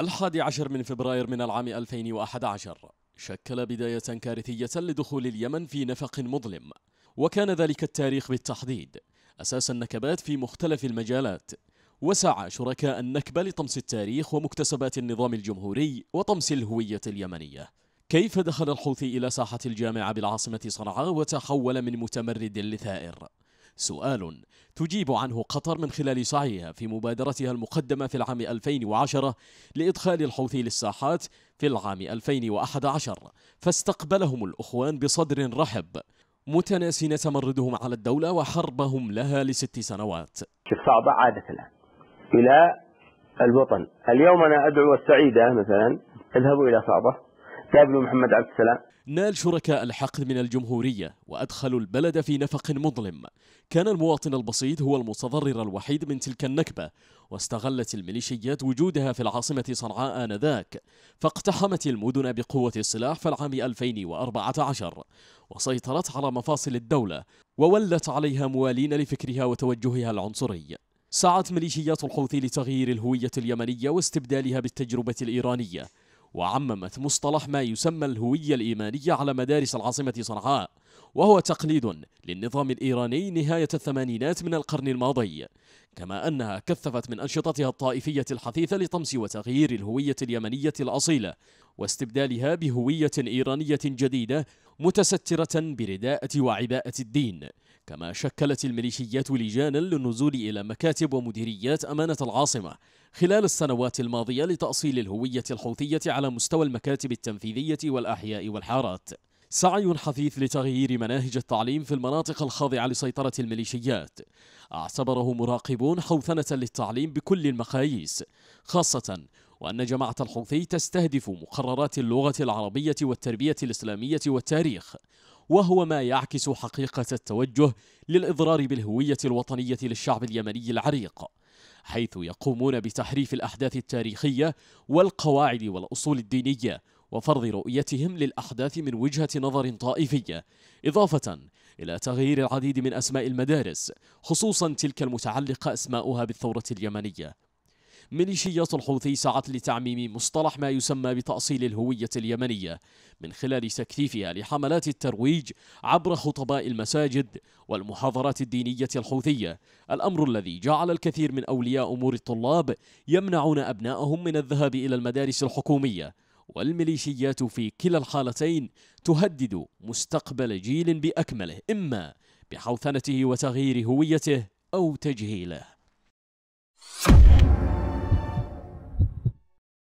الحادي عشر من فبراير من العام 2011 شكل بداية كارثية لدخول اليمن في نفق مظلم وكان ذلك التاريخ بالتحديد أساس النكبات في مختلف المجالات وسعى شركاء النكبة لطمس التاريخ ومكتسبات النظام الجمهوري وطمس الهوية اليمنية كيف دخل الحوثي إلى ساحة الجامعة بالعاصمة صنعاء وتحول من متمرد لثائر سؤال تجيب عنه قطر من خلال سعيها في مبادرتها المقدمة في العام 2010 لإدخال الحوثي للساحات في العام 2011 فاستقبلهم الأخوان بصدر رحب متناسين تمردهم على الدولة وحربهم لها لست سنوات صعبة عادة الآن إلى الوطن اليوم أنا أدعو السعيدة مثلا اذهبوا إلى صعبة كتاب محمد عبد السلام نال شركاء الحقد من الجمهورية وأدخلوا البلد في نفق مظلم كان المواطن البسيط هو المتضرر الوحيد من تلك النكبة واستغلت الميليشيات وجودها في العاصمة صنعاء آنذاك فاقتحمت المدن بقوة السلاح في العام 2014 وسيطرت على مفاصل الدولة وولت عليها موالين لفكرها وتوجهها العنصري سعت ميليشيات الحوثي لتغيير الهوية اليمنية واستبدالها بالتجربة الإيرانية وعممت مصطلح ما يسمى الهوية الإيمانية على مدارس العاصمة صنعاء وهو تقليد للنظام الإيراني نهاية الثمانينات من القرن الماضي كما أنها كثفت من أنشطتها الطائفية الحثيثة لطمس وتغيير الهوية اليمنية الأصيلة واستبدالها بهوية إيرانية جديدة متسترة برداءة وعباءة الدين كما شكلت الميليشيات لجانا للنزول إلى مكاتب ومديريات أمانة العاصمة خلال السنوات الماضية لتأصيل الهوية الحوثية على مستوى المكاتب التنفيذية والأحياء والحارات سعي حثيث لتغيير مناهج التعليم في المناطق الخاضعة لسيطرة الميليشيات اعتبره مراقبون حوثنة للتعليم بكل المقاييس خاصة وأن جماعة الحوثي تستهدف مقررات اللغة العربية والتربية الإسلامية والتاريخ وهو ما يعكس حقيقة التوجه للإضرار بالهوية الوطنية للشعب اليمني العريق حيث يقومون بتحريف الأحداث التاريخية والقواعد والأصول الدينية وفرض رؤيتهم للأحداث من وجهة نظر طائفية إضافة إلى تغيير العديد من أسماء المدارس خصوصا تلك المتعلقة أسماؤها بالثورة اليمنية ميليشيات الحوثي سعت لتعميم مصطلح ما يسمى بتأصيل الهوية اليمنية من خلال تكثيفها لحملات الترويج عبر خطباء المساجد والمحاضرات الدينية الحوثية الأمر الذي جعل الكثير من أولياء أمور الطلاب يمنعون أبنائهم من الذهاب إلى المدارس الحكومية والميليشيات في كلا الحالتين تهدد مستقبل جيل بأكمله إما بحوثنته وتغيير هويته أو تجهيله